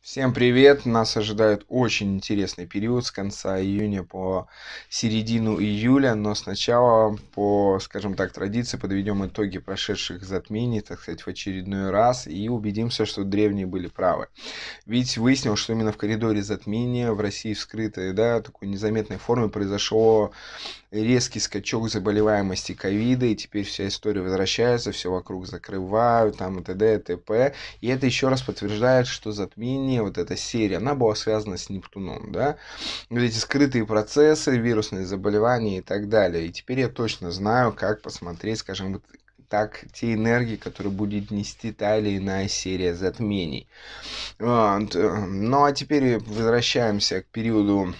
Всем привет! Нас ожидает очень интересный период с конца июня по середину июля, но сначала по, скажем так, традиции подведем итоги прошедших затмений, так сказать, в очередной раз и убедимся, что древние были правы. Ведь выяснил, что именно в коридоре затмения в России вскрытой, да, такой незаметной форме произошло резкий скачок заболеваемости ковида, и теперь вся история возвращается, все вокруг закрывают, там и т.д. и т.п. И это еще раз подтверждает, что затмение мне вот эта серия, она была связана с Нептуном, да, вот эти скрытые процессы, вирусные заболевания и так далее. И теперь я точно знаю, как посмотреть, скажем, вот так те энергии, которые будет нести та или иная серия затмений. Вот. Ну а теперь возвращаемся к периоду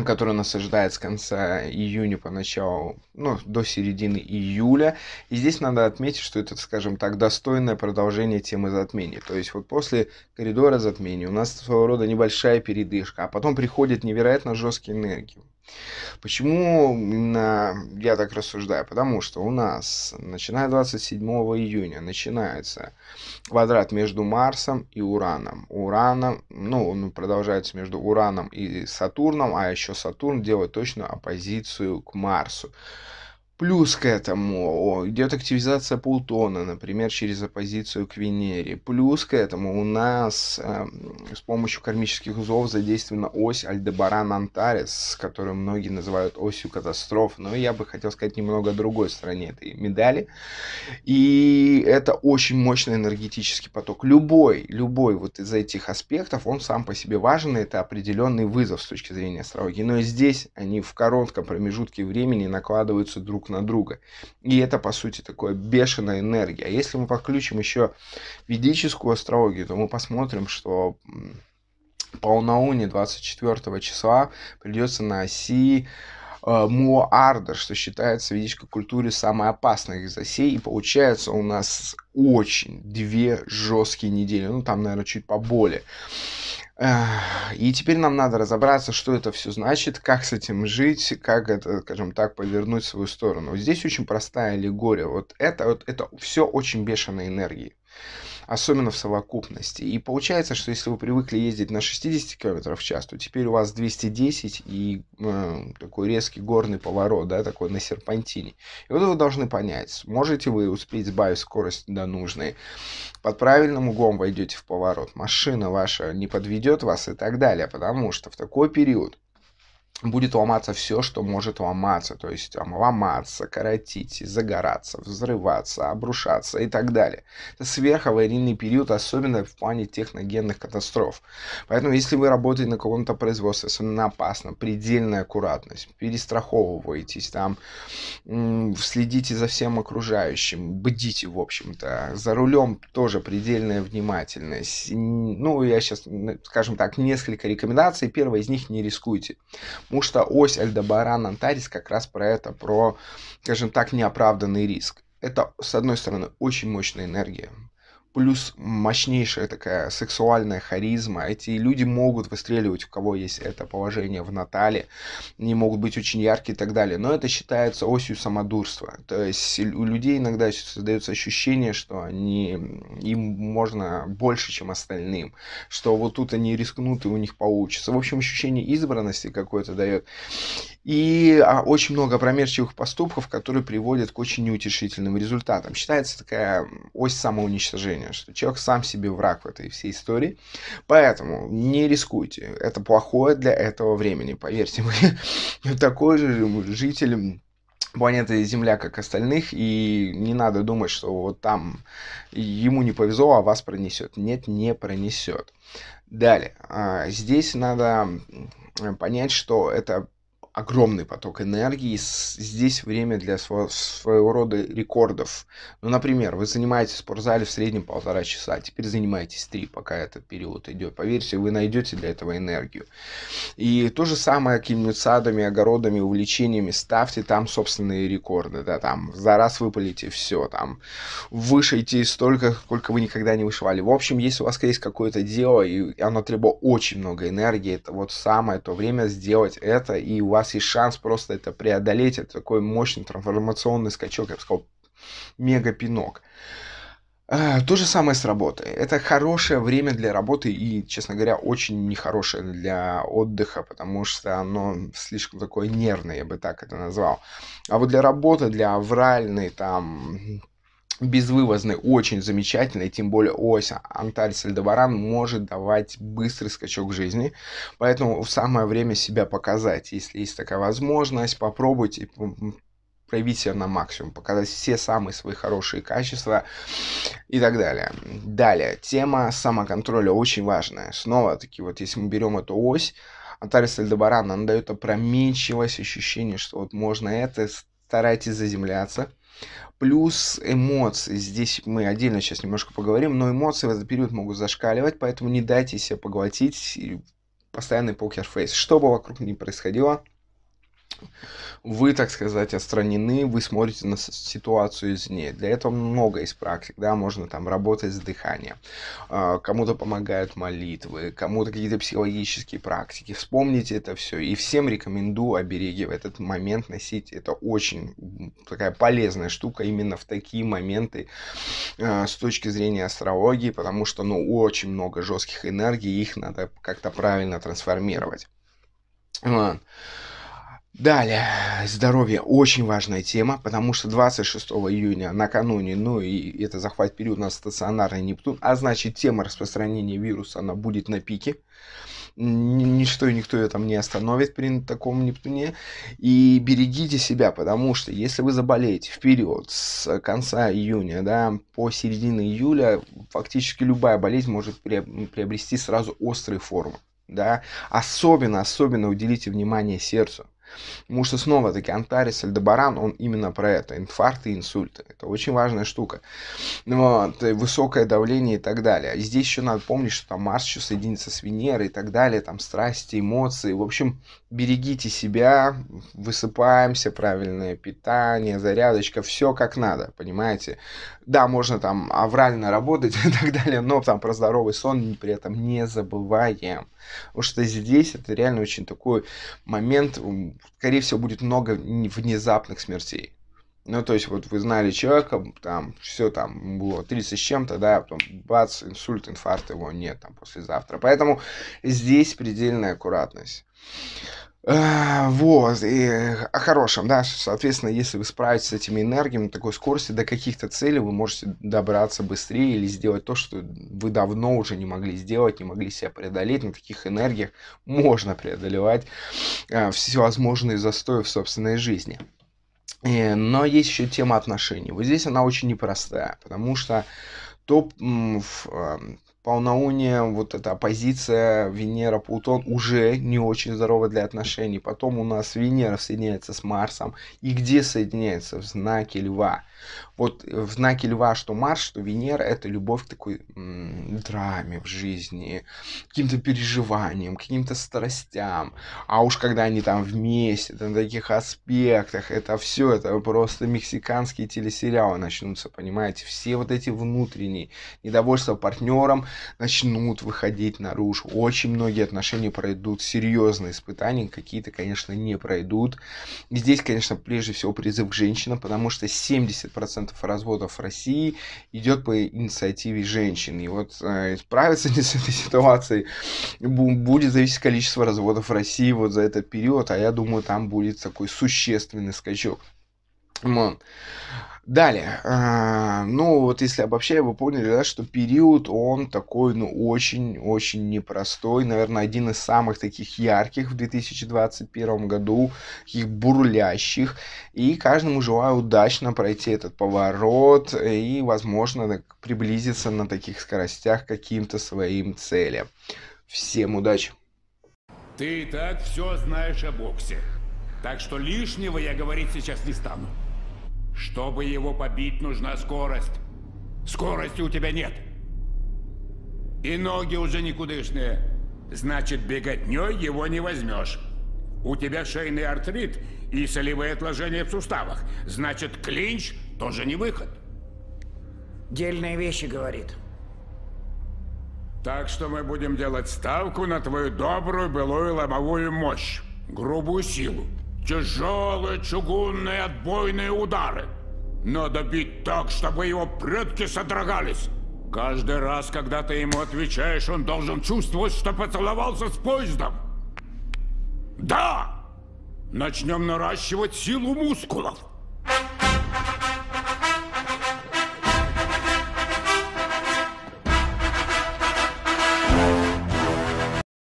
Э, который нас ожидает с конца июня по началу, ну, до середины июля. И здесь надо отметить, что это, скажем так, достойное продолжение темы затмений. То есть вот после коридора затмений у нас своего рода небольшая передышка, а потом приходит невероятно жесткие энергии. Почему именно я так рассуждаю? Потому что у нас, начиная 27 июня, начинается квадрат между Марсом и Ураном. Ураном, ну, он продолжается между Ураном и Сатурном, а еще Сатурн делает точную оппозицию к Марсу. Плюс к этому идет активизация Плутона, например, через оппозицию к Венере. Плюс к этому у нас э, с помощью кармических узлов задействована ось Альдебаран-Антарес, которую многие называют осью катастроф. Но я бы хотел сказать немного о другой стороне этой медали. И это очень мощный энергетический поток. Любой, любой вот из этих аспектов, он сам по себе важен, и это определенный вызов с точки зрения астрологии. Но здесь они в коротком промежутке времени накладываются друг друг на друга. И это, по сути, такое бешеная энергия. А если мы подключим еще ведическую астрологию, то мы посмотрим, что полнолуние 24 числа придется на оси э, Муарда, что считается в ведической культуре самой опасной из осей. И получается у нас очень две жесткие недели. Ну, там, наверное, чуть поболее. И теперь нам надо разобраться, что это все значит, как с этим жить, как это, скажем так, повернуть в свою сторону. здесь очень простая аллегория. Вот это, вот это все очень бешеные энергии особенно в совокупности. И получается, что если вы привыкли ездить на 60 км в час, то теперь у вас 210 и э, такой резкий горный поворот, да, такой на серпантине. И вот вы должны понять, сможете вы успеть сбавить скорость до нужной, под правильным углом войдете в поворот, машина ваша не подведет вас и так далее, потому что в такой период будет ломаться все, что может ломаться, то есть там, ломаться, коротить, загораться, взрываться, обрушаться и так далее. Это сверхаварийный период, особенно в плане техногенных катастроф. Поэтому, если вы работаете на каком-то производстве, особенно опасно, предельная аккуратность, перестраховываетесь, там, следите за всем окружающим, бдите, в общем-то. За рулем тоже предельная внимательность. Ну, я сейчас, скажем так, несколько рекомендаций. Первое из них – не рискуйте. Потому что ось Альдебаран Антарис как раз про это, про, скажем так, неоправданный риск. Это, с одной стороны, очень мощная энергия, плюс мощнейшая такая сексуальная харизма. Эти люди могут выстреливать, у кого есть это положение в Натале, они могут быть очень яркие и так далее. Но это считается осью самодурства. То есть у людей иногда создается ощущение, что они, им можно больше, чем остальным, что вот тут они рискнут и у них получится. В общем, ощущение избранности какое-то дает. И а, очень много промерчивых поступков, которые приводят к очень неутешительным результатам. Считается такая ось самоуничтожения ощущение, что человек сам себе враг в этой всей истории. Поэтому не рискуйте. Это плохое для этого времени, поверьте мне. Такой же житель планеты Земля, как остальных, и не надо думать, что вот там ему не повезло, а вас пронесет. Нет, не пронесет. Далее, а, здесь надо понять, что это огромный поток энергии, здесь время для своего, своего рода рекордов. Ну, например, вы занимаетесь в спортзале в среднем полтора часа, теперь занимаетесь три, пока этот период идет. Поверьте, вы найдете для этого энергию. И то же самое какими-нибудь садами, огородами, увлечениями. Ставьте там собственные рекорды, да, там за раз выпалите все, там вышите столько, сколько вы никогда не вышивали. В общем, если у вас есть какое-то дело, и оно требует очень много энергии, это вот самое то время сделать это, и у вас вас есть шанс просто это преодолеть. Это такой мощный трансформационный скачок, я бы сказал, мега пинок. А, то же самое с работой. Это хорошее время для работы и, честно говоря, очень нехорошее для отдыха, потому что оно слишком такое нервное, я бы так это назвал. А вот для работы, для авральной, там, безвывозный, очень замечательный, тем более ось Антарис Эльдобаран может давать быстрый скачок жизни, поэтому в самое время себя показать, если есть такая возможность, попробуйте, проявить себя на максимум, показать все самые свои хорошие качества и так далее. Далее, тема самоконтроля очень важная. Снова-таки, вот если мы берем эту ось, Антарис Эльдобаран, она дает опрометчивость, ощущение, что вот можно это, старайтесь заземляться – Плюс эмоции. Здесь мы отдельно сейчас немножко поговорим, но эмоции в этот период могут зашкаливать, поэтому не дайте себе поглотить. постоянный покерфейс. Что бы вокруг ни происходило, вы, так сказать, отстранены, вы смотрите на ситуацию из извне. Для этого много из практик, да, можно там работать с дыханием, а, кому-то помогают молитвы, кому-то какие-то психологические практики. Вспомните это все, и всем рекомендую обереги в этот момент носить. Это очень такая полезная штука именно в такие моменты а, с точки зрения астрологии, потому что, ну, очень много жестких энергий, их надо как-то правильно трансформировать. Ладно. Далее, здоровье очень важная тема, потому что 26 июня накануне, ну и это захват период на стационарный Нептун, а значит тема распространения вируса, она будет на пике. Ничто и никто ее там не остановит при таком Нептуне. И берегите себя, потому что если вы заболеете в период с конца июня да, по середину июля, фактически любая болезнь может приобрести сразу острые формы. Да? Особенно, особенно уделите внимание сердцу Потому что снова-таки Антарис Альдебаран, он именно про это. Инфаркты инсульты. Это очень важная штука. Вот, высокое давление и так далее. И здесь еще надо помнить, что там Марс еще соединится с Венерой и так далее. Там страсти, эмоции. В общем, берегите себя, высыпаемся, правильное питание, зарядочка, все как надо, понимаете? Да, можно там аврально работать и так далее, но там про здоровый сон при этом не забываем. Потому что здесь это реально очень такой момент, скорее всего, будет много внезапных смертей. Ну, то есть, вот вы знали человека, там, все там было 30 с чем-то, да, потом бац, инсульт, инфаркт, его нет там послезавтра. Поэтому здесь предельная аккуратность. Э, вот, и о а, хорошем, да, соответственно, если вы справитесь с этими энергиями такой скорости, до каких-то целей вы можете добраться быстрее или сделать то, что вы давно уже не могли сделать, не могли себя преодолеть. На таких энергиях можно преодолевать э, всевозможные застои в собственной жизни. Э, но есть еще тема отношений. Вот здесь она очень непростая, потому что то, полнолуние, вот эта оппозиция Венера-Плутон уже не очень здорова для отношений. Потом у нас Венера соединяется с Марсом. И где соединяется? В знаке Льва. Вот э, в знаке Льва, что Марс, что Венера, это любовь к такой м -м, драме в жизни, каким-то переживаниям, каким-то страстям. А уж когда они там вместе, на таких аспектах, это все, это просто мексиканские телесериалы начнутся, понимаете? Все вот эти внутренние недовольства партнером, начнут выходить наружу. Очень многие отношения пройдут серьезные испытания, какие-то, конечно, не пройдут. И здесь, конечно, прежде всего призыв к женщинам, потому что 70% разводов в России идет по инициативе женщин. И вот э, справиться не с этой ситуацией будет зависеть количество разводов в России вот за этот период, а я думаю, там будет такой существенный скачок. Come on. Далее, а, ну вот если обобщая, вы поняли, да, что период, он такой, ну, очень-очень непростой, наверное, один из самых таких ярких в 2021 году, таких бурлящих, и каждому желаю удачно пройти этот поворот и, возможно, приблизиться на таких скоростях к каким-то своим целям. Всем удачи! Ты и так все знаешь о боксе, так что лишнего я говорить сейчас не стану. Чтобы его побить, нужна скорость. Скорости у тебя нет. И ноги уже никудышные. Значит, беготней его не возьмешь. У тебя шейный артрит и солевые отложения в суставах. Значит, клинч тоже не выход. Дельные вещи говорит. Так что мы будем делать ставку на твою добрую былую ломовую мощь, грубую силу тяжелые чугунные отбойные удары. Надо бить так, чтобы его предки содрогались. Каждый раз, когда ты ему отвечаешь, он должен чувствовать, что поцеловался с поездом. Да! Начнем наращивать силу мускулов.